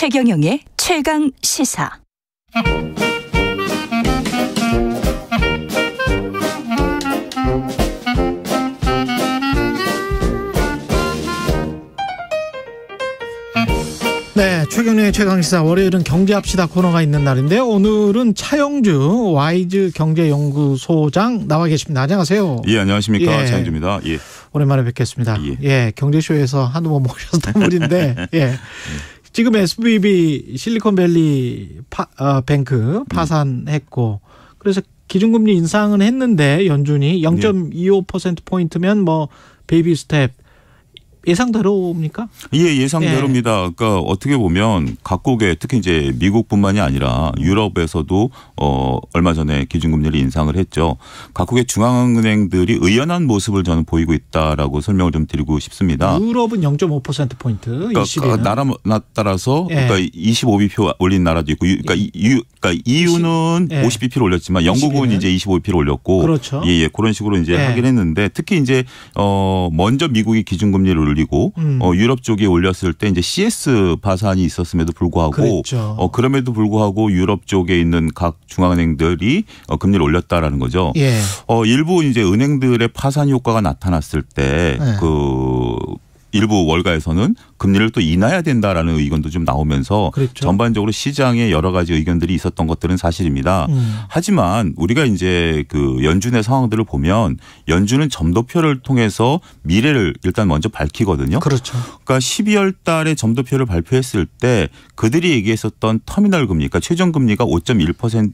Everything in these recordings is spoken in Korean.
최경영의 최강 시사. 네, 최경련의 최강시사 월요일은 경제합시다 코너가 있는 날인데요. 오늘은 차영주 와이즈 경제연구소장 나와 계십니다. 안녕하세요. 예, 안녕하십니까. 예. 차영주입니다. 예. 오랜만에 뵙겠습니다. 예, 예 경제쇼에서 한두 번 모셨던 분인데, 예. 음. 지금 SBB 실리콘밸리 파, 어, 뱅크 파산했고 그래서 기준금리 인상은 했는데 연준이 0.25%포인트면 뭐 베이비 스텝 예상대로입니까? 예, 예상대로입니다. 예. 그러니까 어떻게 보면 각국의 특히 이제 미국뿐만이 아니라 유럽에서도 어 얼마 전에 기준금리를 인상을 했죠. 각국의 중앙은행들이 의연한 모습을 저는 보이고 있다라고 설명을 좀 드리고 싶습니다. 유럽은 0.5% 포인트, 그러니까 20에는 그 나라 따라서 예. 그러니까 25bp 올린 나라도 있고, 그러니까 예. 유, 그러니까 EU는 예. 5 0 b p 올렸지만 영국은 20에는. 이제 2 5 b p 올렸고, 그렇죠. 예, 예, 그런 식으로 이제 예. 하긴 했는데 특히 이제 어 먼저 미국이 기준금리를 올리고 음. 어, 유럽 쪽에 올렸을 때 이제 CS 파산이 있었음에도 불구하고 어, 그럼에도 불구하고 유럽 쪽에 있는 각 중앙은행들이 어, 금리를 올렸다라는 거죠. 예. 어, 일부 이제 은행들의 파산 효과가 나타났을 때그 네. 예. 일부 월가에서는 금리를 또 인하해야 된다라는 의견도 좀 나오면서 그랬죠. 전반적으로 시장에 여러 가지 의견들이 있었던 것들은 사실입니다. 음. 하지만 우리가 이제 그 연준의 상황들을 보면 연준은 점도표를 통해서 미래를 일단 먼저 밝히거든요. 그렇죠. 그러니까 12월 달에 점도표를 발표했을 때 그들이 얘기했었던 터미널 금리, 그러니까 최종 금리가 5.1%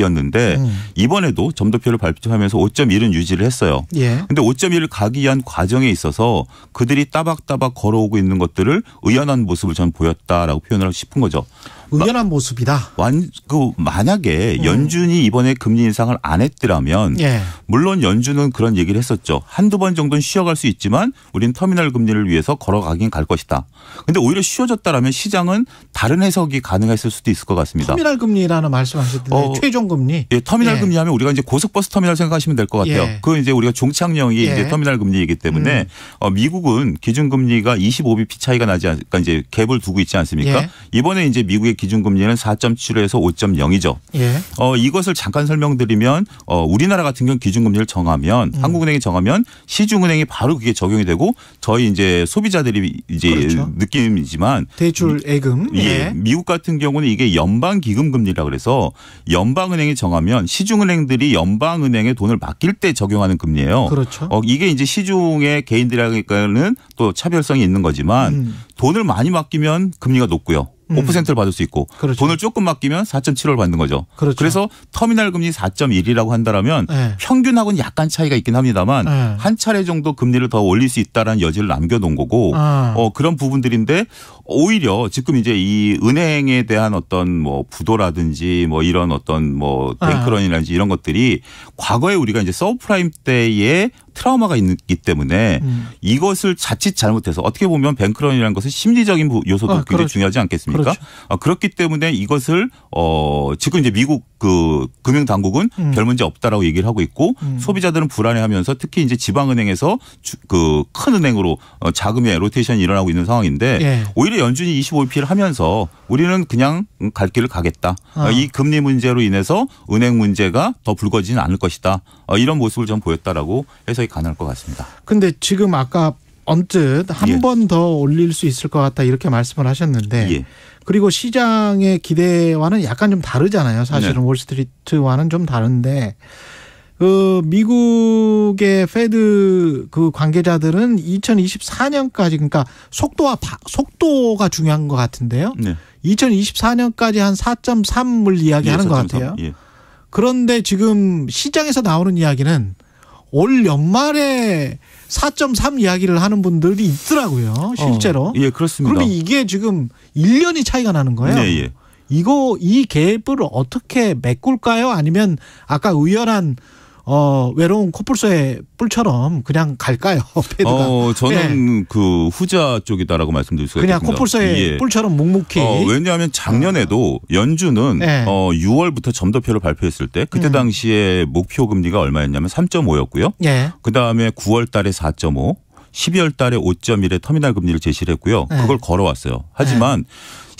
였는데 음. 이번에도 점도표를 발표하면서 5.1은 유지를 했어요. 예. 근데 5.1을 가기 위한 과정에 있어서 그들이 따박따박 걸어오고 있는 것들을 의연한 모습을 전 보였다라고 표현을 하고 싶은 거죠. 의연한 모습이다. 완그 만약에 음. 연준이 이번에 금리 인상을 안 했더라면 예. 물론 연준은 그런 얘기를 했었죠. 한두 번 정도는 쉬어갈 수 있지만 우린 터미널 금리를 위해서 걸어가긴 갈 것이다. 근데 오히려 쉬어졌다라면 시장은 다른 해석이 가능했을 수도 있을 것 같습니다. 터미널 금리라는 말씀하셨는데 어, 최종 금리. 예, 터미널 예. 금리 하면 우리가 이제 고속버스 터미널 생각하시면 될 것 같아요. 예. 그 이제 우리가 종착역이 예. 이제 터미널 금리이기 때문에 음. 어, 미국은 기준 금리가 25bp 차이가 나지 않, 그러니까 이제 갭을 두고 있지 않습니까? 예. 이번에 이제 미국의 기준금리는 4.75에서 5.0이죠. 예. 어, 이것을 잠깐 설명드리면 어, 우리나라 같은 경우 기준금리를 정하면 음. 한국은행이 정하면 시중은행이 바로 그게 적용이 되고 저희 이제 소비자들이 이제 그렇죠. 느낌이지만 대출예금 예. 예. 미국 같은 경우는 이게 연방 기금 금리라 그래서 연방은행이 정하면 시중은행들이 연방은행에 돈을 맡길 때 적용하는 금리예요. 그렇죠. 어, 이게 이제 시중의 개인들이라니까는 또 차별성이 있는 거지만 음. 돈을 많이 맡기면 금리가 높고요. 음. 5%를 받을 수 있고 그렇죠. 돈을 조금 맡기면 4.75를 받는 거죠. 그렇죠. 그래서 터미널 금리 4.1이라고 한다라면 네. 평균하고는 약간 차이가 있긴 합니다만 네. 한 차례 정도 금리를 더 올릴 수 있다라는 여지를 남겨놓은 거고 아. 어, 그런 부분들인데 오히려 지금 이제 이 은행에 대한 어떤 뭐 부도라든지 뭐 이런 어떤 뭐 아. 뱅크런이라든지 아. 이런 것들이 과거에 우리가 이제 서브프라임 때의 트라우마가 있기 때문에 음. 이것을 자칫 잘못해서 어떻게 보면 뱅크런이라는 것은 심리적인 요소도 아, 굉장히 그렇죠. 중요하지 않겠습니까? 그렇죠. 아, 그렇기 때문에 이것을 어 지금 이제 미국 그 금융 당국은 음. 별 문제 없다라고 얘기를 하고 있고 음. 소비자들은 불안해하면서 특히 이제 지방은행에서 그 큰 은행으로 어, 자금의 로테이션이 일어나고 있는 상황인데 예. 오히려 연준이 25일피를 하면서 우리는 그냥 음, 갈 길을 가겠다. 어, 아. 이 금리 문제로 인해서 은행 문제가 더 불거지는 않을 것이다. 이런 모습을 좀 보였다라고 해서 서서히 가능할 것 같습니다. 근데 지금 아까 언뜻 한 예. 번더 올릴 수 있을 것 같다 이렇게 말씀을 하셨는데 예. 그리고 시장의 기대와는 약간 좀 다르잖아요. 사실은 네. 월스트리트와는 좀 다른데 그 미국의 페드 그 관계자들은 2024년까지 그러니까 속도와 바, 속도가 중요한 것 같은데요. 네. 2024년까지 한 4.3을 이야기하는 예, 4.3. 것 같아요. 예. 그런데 지금 시장에서 나오는 이야기는 올 연말에 4.3 이야기를 하는 분들이 있더라고요. 어, 실제로. 어, 예, 그렇습니다. 그러면 이게 지금 1년이 차이가 나는 거예요. 예, 예. 이거 이 갭을 어떻게 메꿀까요? 아니면 아까 의연한 어, 외로운 코뿔소의 뿔처럼 그냥 갈까요? 패드가. 어, 저는 예. 그 후자 쪽이다라고 말씀드릴 수가 그냥 있습니다. 코뿔소의 예. 뿔처럼 묵묵히. 어, 왜냐하면 작년에도 어. 연준은 예. 어, 6월부터 점도표를 발표했을 때 그때 음. 당시에 목표 금리가 얼마였냐면 3.5였고요. 예. 그다음에 9월 달에 4.5, 12월 달에 5.1의 터미널 금리를 제시를 했고요. 네. 그걸 걸어왔어요. 하지만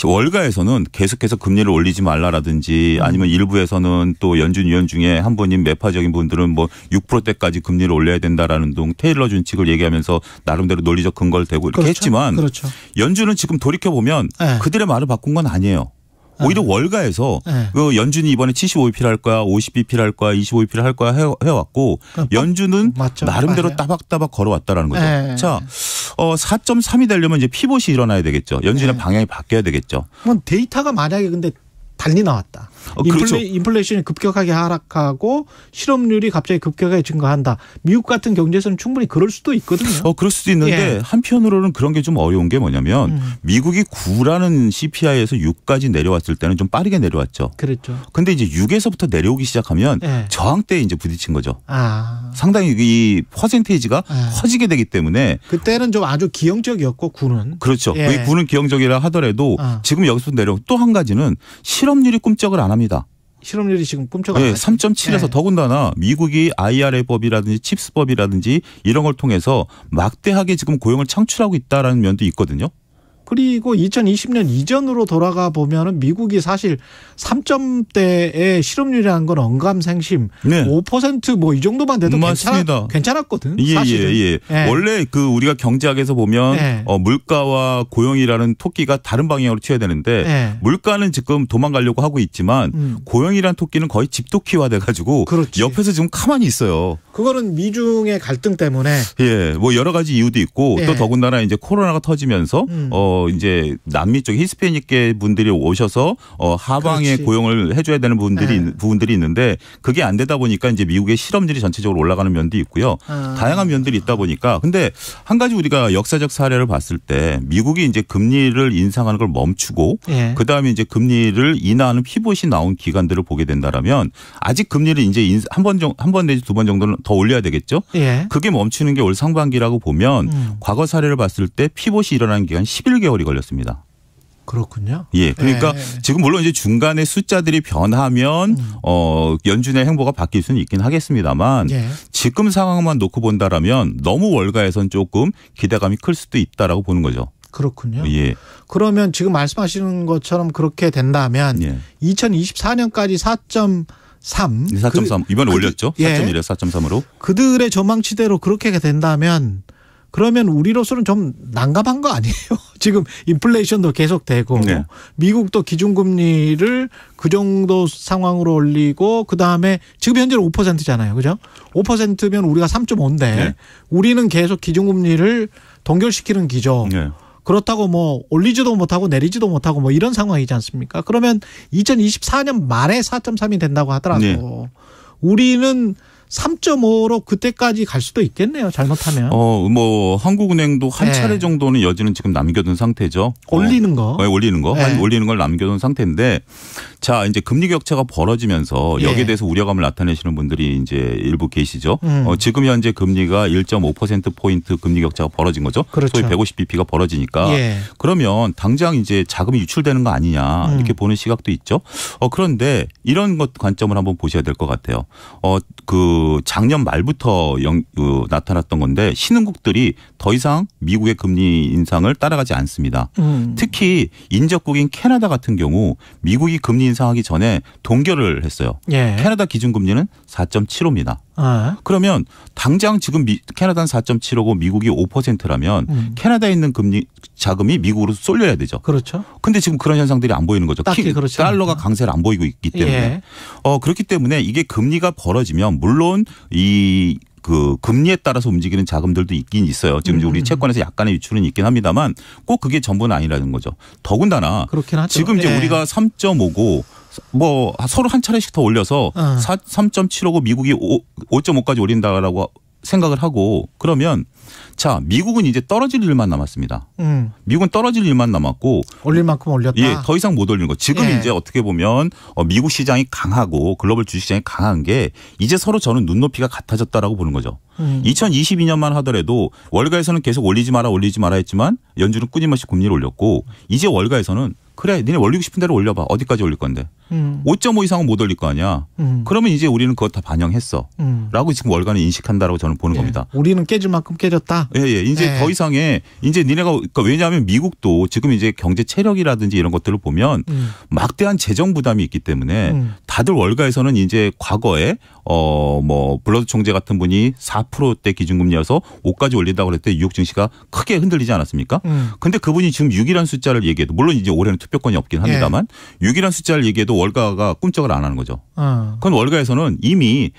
월가에서는 계속해서 금리를 올리지 말라라든지 아니면 일부에서는 또 연준 위원 중에 한 분인 매파적인 분들은 뭐 6%대까지 금리를 올려야 된다라는 등 테일러 준칙을 얘기하면서 나름대로 논리적 근거를 대고 이렇게 그렇죠. 했지만 그렇죠. 연준은 지금 돌이켜 보면 네. 그들의 말을 바꾼 건 아니에요. 아. 오히려 네. 월가에서 네. 그 연준이 이번에 75EP를 할 거야, 50EP를 할 거야, 25EP를 할 거야 해, 왔고 연준은 맞죠. 나름대로 맞아요. 네. 따박따박 걸어왔다라는 거죠. 네. 자, 어 4.3이 되려면 이제 피봇이 일어나야 되겠죠. 연준의 네. 방향이 바뀌어야 되겠죠. 뭐 데이터가 만약에 근데 달리 나왔다. 어, 그렇죠. 인플레, 이션이 급격하게 하락하고 실업률이 갑자기 급격하게 증가한다. 미국 같은 경제에서는 충분히 그럴 수도 있거든요. 어, 그럴 수도 있는데 예. 한편으로는 그런 게 좀 어려운 게 뭐냐면 음. 미국이 9라는 CPI에서 6까지 내려왔을 때는 좀 빠르게 내려왔죠. 그렇죠. 근데 이제 6에서부터 내려오기 시작하면 예. 저항대에 이제 부딪힌 거죠. 아. 상당히 이 퍼센테이지가 아. 커지게 되기 때문에 그때는 좀 아주 기형적이었고 9는 그렇죠. 예. 9는 기형적이라 하더라도 아. 지금 여기서 내려 고또 한 가지는 실업률이 꿈쩍을 안 합니다. 실업률이 지금 꼼짝안 네, 3.7에서 네. 더군다나 미국이 IRA법이라든지 칩스법이라든지 이런 걸 통해서 막대하게 지금 고용을 창출하고 있다라는 면도 있거든요. 그리고 2020년 이전으로 돌아가 보면은 미국이 사실 3점대의 실업률이라는 건 언감생심 네. 5%뭐 이 정도만 돼도 맞습니 괜찮, 았거든 예, 예, 사실은. 예, 예. 원래 그 우리가 경제학에서 보면 예. 어, 물가와 고용이라는 토끼가 다른 방향으로 튀어야 되는데 예. 물가는 지금 도망가려고 하고 있지만 음. 고용이라는 토끼는 거의 집토끼화 돼가지고 그렇지. 옆에서 지금 가만히 있어요. 그거는 미중의 갈등 때문에. 예, 뭐 여러 가지 이유도 있고 예. 또 더군다나 이제 코로나가 터지면서 음. 어. 어 이제 남미 쪽 히스패닉계 분들이 오셔서 어 하방에 그렇지. 고용을 해줘야 되는 부분들이 네. 부분들이 있는데 그게 안 되다 보니까 이제 미국의 실업률이 전체적으로 올라가는 면도 있고요. 아. 다양한 면들이 있다 보니까 근데 한 가지 우리가 역사적 사례를 봤을 때 미국이 이제 금리를 인상하는 걸 멈추고 예. 그 다음에 이제 금리를 인하하는 피봇이 나온 기간들을 보게 된다라면 아직 금리를 이제 한번 한번 내지 두 번 정도는 더 올려야 되겠죠. 예. 그게 멈추는 게 올 상반기라고 보면 음. 과거 사례를 봤을 때 피봇이 일어나는 기간 11개 월 1개월이 걸렸습니다. 그렇군요. 예. 그러니까 네. 지금 물론 이제 중간에 숫자들이 변하면 음. 어 연준의 행보가 바뀔 수는 있긴 하겠습니다만 예. 지금 상황만 놓고 본다라면 너무 월가에선 조금 기대감이 클 수도 있다라고 보는 거죠. 그렇군요. 예. 그러면 지금 말씀하시는 것처럼 그렇게 된다면 예. 2024년까지 4 3. 4.3 그, 이번에 그, 올렸죠. 4.1에서 예. 4.3으로. 그들의 전망치대로 그렇게 된다면 그러면 우리로서는 좀 난감한 거 아니에요? 지금 인플레이션도 계속되고 네. 미국도 기준금리를 그 정도 상황으로 올리고 그 다음에 지금 현재는 5%잖아요, 그죠? 5%면 우리가 3.5인데 네. 우리는 계속 기준금리를 동결시키는 기조. 네. 그렇다고 뭐 올리지도 못하고 내리지도 못하고 뭐 이런 상황이지 않습니까? 그러면 2024년 말에 4.3이 된다고 하더라도 네. 우리는 3.5로 그때까지 갈 수도 있겠네요. 잘못하면. 어, 뭐 한국은행도 한 네. 차례 정도는 여지는 지금 남겨둔 상태죠. 어. 올리는 거. 네, 올리는 거. 네. 올리는 걸 남겨둔 상태인데 자, 이제 금리 격차가 벌어지면서 예. 여기에 대해서 우려감을 나타내시는 분들이 이제 일부 계시죠. 음. 어, 지금 현재 금리가 1.5% 포인트 금리 격차가 벌어진 거죠. 그렇죠. 소위 150bp가 벌어지니까 예. 그러면 당장 이제 자금이 유출되는 거 아니냐 음. 이렇게 보는 시각도 있죠. 어, 그런데 이런 것 관점을 한번 보셔야 될 것 같아요. 어, 그그 작년 말부터 영, 그 나타났던 건데 신흥국들이 더 이상 미국의 금리 인상을 따라가지 않습니다. 음. 특히 인접국인 캐나다 같은 경우 미국이 금리 인상하기 전에 동결을 했어요. 예. 캐나다 기준금리는 4.75입니다. 아. 그러면 당장 지금 미, 캐나다는 4.75고 미국이 5%라면 음. 캐나다에 있는 금리 자금이 미국으로 쏠려야 되죠. 그렇죠. 근데 지금 그런 현상들이 안 보이는 거죠. 딱히 그렇지 달러가 않나? 강세를 안 보이고 있기 예. 때문에 예. 어 그렇기 때문에 이게 금리가 벌어지면 물론 이 그 금리에 따라서 움직이는 자금들도 있긴 있어요. 지금 우리 음. 채권에서 약간의 유출은 있긴 합니다만 꼭 그게 전부는 아니라는 거죠. 더군다나 지금 이제 예. 우리가 3.5고 뭐 서로 한 차례씩 더 올려서 어. 4, 3.75고 미국이 5, 5.5까지 올린다라고 생각을 하고 그러면 자 미국은 이제 떨어질 일만 남았습니다. 음. 미국은 떨어질 일만 남았고 올릴 만큼 올렸다. 예, 더 이상 못 올리는 거. 지금 예. 이제 어떻게 보면 어, 미국 시장이 강하고 글로벌 주식시장이 강한 게 이제 서로 저는 눈높이가 같아졌다라고 보는 거죠. 음. 2022년만 하더라도 월가에서는 계속 올리지 마라 올리지 마라 했지만 연준은 끊임없이 금리를 올렸고 이제 월가에서는 그래 니네 올리고 싶은 대로 올려봐 어디까지 올릴 건데 음. 5.5 이상은 못 올릴 거 아니야. 음. 그러면 이제 우리는 그것다 반영했어. 음. 라고 지금 월간을 인식한다라고 저는 보는 예. 겁니다. 우리는 깨질 만큼 깨졌다. 예, 예. 이제 예. 더이상에 이제 니네가 그러니까 왜냐하면 미국도 지금 이제 경제 체력이라든지 이런 것들을 보면 음. 막대한 재정 부담이 있기 때문에 음. 다들 월가에서는 이제 과거에 어뭐 블러드 총재 같은 분이 4%대 기준금리여서 5까지 올린다고 그랬을 때 뉴욕 증시가 크게 흔들리지 않았습니까? 음. 근데 그분이 지금 6이라는 숫자를 얘기해도 물론 이제 올해는 투표권이 없긴 합니다만 예. 6이라는 숫자를 얘기해도 올라도 월가가 꿈쩍을 안 하는 거죠. 어. 그건 월가에서는 이미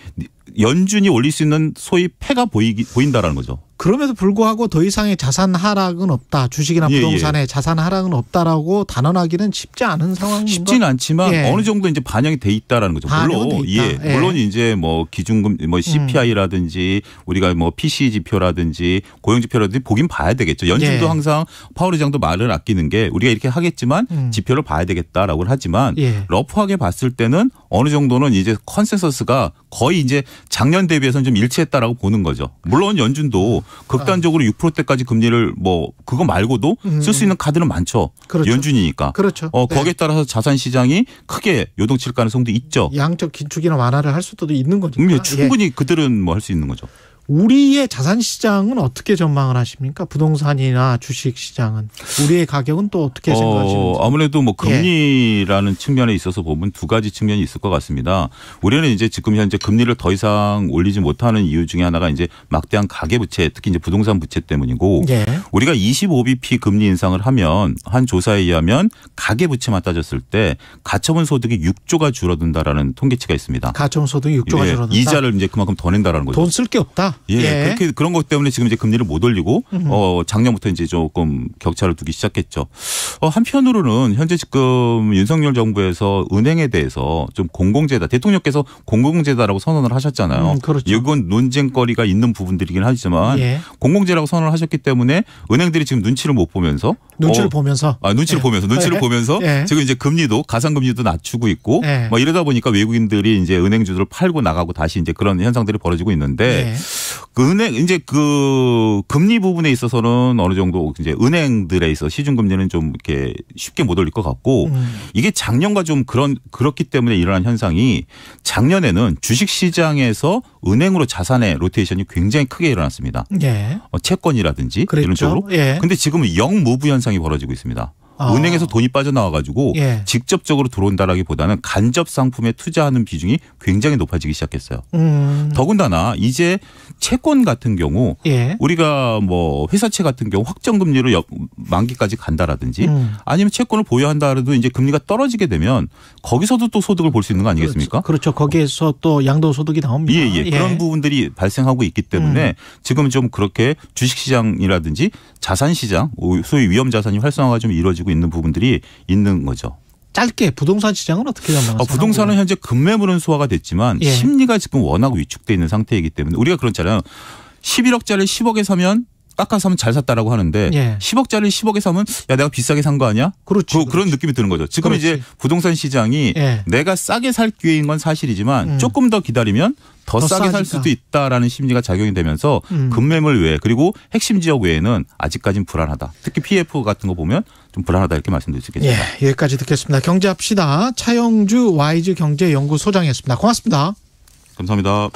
연준이 올릴 수 있는 소위 패가 보이 보인다라는 거죠. 그럼에도 불구하고 더 이상의 자산 하락은 없다. 주식이나 부동산에 예, 예. 자산 하락은 없다라고 단언하기는 쉽지 않은 상황인 쉽진 않지만 예. 어느 정도 이제 반영이 돼 있다라는 거죠. 물론 예. 예. 물론 이제 뭐 기준금 뭐 CPI라든지 음. 우리가 뭐 PCE 지표라든지 고용 지표라든지 보긴 봐야 되겠죠. 연준도 예. 항상 파월 의장도 말을 아끼는 게 우리가 이렇게 하겠지만 음. 지표를 봐야 되겠다라고 하지만 예. 러프하게 봤을 때는 어느 정도는 이제 컨센서스가 거의 이제 작년 대비해서는 좀 일치했다라고 보는 거죠. 물론 연준도 극단적으로 아. 6%대까지 금리를 뭐 그거 말고도 음. 쓸수 있는 카드는 많죠. 그렇죠. 연준이니까. 그렇죠. 어, 네. 거기에 네. 따라서 자산 시장이 크게 요동칠 가능성도 있죠. 양적 긴축이나 완화를 할 수도 있는 거니 음, 예, 충분히 예. 그들은 뭐 할 수 있는 거죠. 우리의 자산 시장은 어떻게 전망을 하십니까? 부동산이나 주식 시장은 우리의 가격은 또 어떻게 어, 생각하시까지 아무래도 뭐 예. 금리라는 예. 측면에 있어서 보면 두 가지 측면이 있을 것 같습니다. 우리는 이제 지금 현재 금리를 더 이상 올리지 못하는 이유 중에 하나가 이제 막대한 가계 부채, 특히 이제 부동산 부채 때문이고 예. 우리가 25bp 금리 인상을 하면 한 조사에 의하면 가계 부채만 따졌을 때 가처분 소득이 6조가 줄어든다라는 통계치가 있습니다. 가처분 소득이 6조가 예. 줄어든다. 이자를 이제 그만큼 더 낸다라는 거죠. 돈 쓸 게 없다. 예, 예, 그렇게 그런 것 때문에 지금 이제 금리를 못 올리고 음. 어 작년부터 이제 조금 격차를 두기 시작했죠. 어 한편으로는 현재 지금 윤석열 정부에서 은행에 대해서 좀 공공재다 대통령께서 공공재다라고 선언을 하셨잖아요. 음, 그렇죠. 이건 논쟁거리가 있는 부분들이긴 하지만 예. 공공재라고 선언을 하셨기 때문에 은행들이 지금 눈치를 못 보면서 눈치를 어, 보면서 아 눈치를 예. 보면서 눈치를 예. 보면서 예. 지금 이제 금리도 가상금리도 낮추고 있고 예. 막 이러다 보니까 외국인들이 이제 은행주들을 팔고 나가고 다시 이제 그런 현상들이 벌어지고 있는데 네. 그 은행 이제 그 금리 부분에 있어서는 어느 정도 이제 은행들에 있어 시중 금리는 좀 이렇게 쉽게 못 올릴 것 같고 음. 이게 작년과 좀 그런 그렇기 때문에 일어난 현상이 작년에는 주식 시장에서 은행으로 자산의 로테이션이 굉장히 크게 일어났습니다. 예. 어, 채권이라든지 그랬죠. 이런 쪽으로. 예. 근데 지금은 영무부 현상이 벌어지고 있습니다. 아. 은행에서 돈이 빠져나와가지고 예. 직접적으로 들어온다라기보다는 간접 상품에 투자하는 비중이 굉장히 높아지기 시작했어요. 음. 더군다나 이제 채권 같은 경우 예. 우리가 뭐 회사채 같은 경우 확정 금리로 만기까지 간다라든지 음. 아니면 채권을 보유한다 해도 이제 금리가 떨어지게 되면 거기서도 또 소득을 볼 수 있는 거 그렇죠. 아니겠습니까? 그렇죠. 거기에서 또 양도소득이 나옵니다. 예, 예. 예. 그런 부분들이 발생하고 있기 때문에 음. 지금 좀 그렇게 주식시장이라든지 자산시장, 소위 위험자산이 활성화가 좀 이루어지고 있는 부분들이 있는 거죠. 짧게 부동산 시장은 어떻게 잡망하세요 어, 아, 부동산은 한국은? 현재 급매물은 소화가 됐지만 예. 심리가 지금 워낙 위축돼 있는 상태이기 때문에 우리가 그렇잖아요. 11억짜리 10억에 사면 깎아 사면 잘 샀다라고 하는데 예. 10억짜리 10억에 사면 야 내가 비싸게 산 거 아니야? 그렇죠. 그, 런 느낌이 드는 거죠. 지금 그렇지. 이제 부동산 시장이 예. 내가 싸게 살 기회인 건 사실이지만 음. 조금 더 기다리면 더, 더 싸게 살 수도 있다라는 심리가 작용이 되면서 음. 급매물 외에 그리고 핵심 지역 외에는 아직까진 불안하다. 특히 PF 같은 거 보면 좀 불안하다 이렇게 말씀드릴 수 있겠습니다. 예, 여기까지 듣겠습니다. 경제합시다. 차영주 와이즈 경제연구소장이었습니다. 고맙습니다. 감사합니다.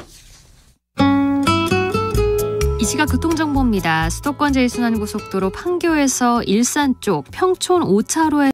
이 시각 교통정보입니다. 수도권 제일순환고속도로 판교에서 일산 쪽 평촌 5차로에